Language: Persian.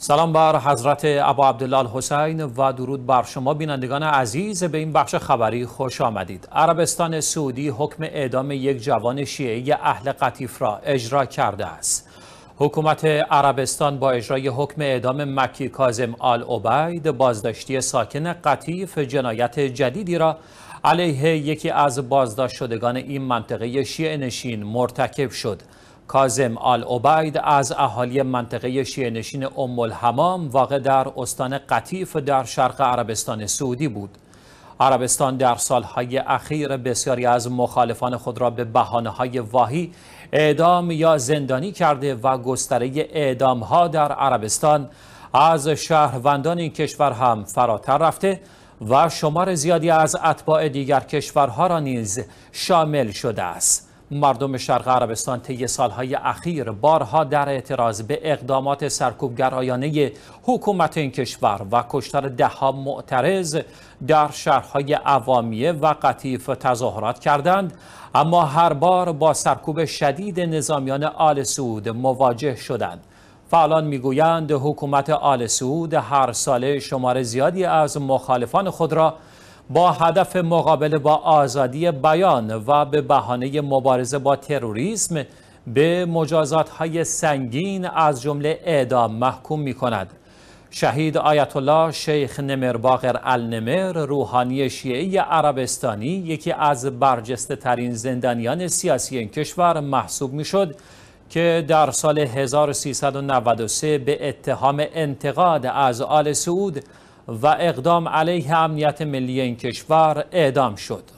سلام بر حضرت ابو عبدالله حسین و درود بر شما بینندگان عزیز به این بخش خبری خوش آمدید عربستان سعودی حکم اعدام یک جوان شیعه اهل قطیف را اجرا کرده است حکومت عربستان با اجرای حکم اعدام مکی کازم آل عبید بازداشتی ساکن قطیف جنایت جدیدی را علیه یکی از بازداشت شدگان این منطقه شیعه نشین مرتکب شد کازم آل اوباید از اهالی منطقه شیعه نشین ام الحمام واقع در استان قطیف در شرق عربستان سعودی بود عربستان در سالهای اخیر بسیاری از مخالفان خود را به بحانه های واهی اعدام یا زندانی کرده و گستره اعدام ها در عربستان از شهروندان این کشور هم فراتر رفته و شمار زیادی از اتباع دیگر کشورها را نیز شامل شده است مردم شرق عربستان طی سالهای اخیر بارها در اعتراض به اقدامات سرکوبگرایانه حکومت این کشور و کشتار دهها معترض در شهرهای عوامیه و قطیف تظاهرات کردند اما هر بار با سرکوب شدید نظامیان آل سعود مواجه شدند فعالان میگویند حکومت آل سعود هر ساله شمار زیادی از مخالفان خود را با هدف مقابله با آزادی بیان و به بهانه مبارزه با تروریسم به مجازات های سنگین از جمله اعدام محکوم می کند. شهید آیت الله شیخ نمر باقر النمر روحانی شیعی عربستانی یکی از برجسته ترین زندانیان سیاسی این کشور محسوب می شد که در سال 1393 به اتهام انتقاد از آل سعود و اقدام علیه امنیت ملی این کشور اعدام شد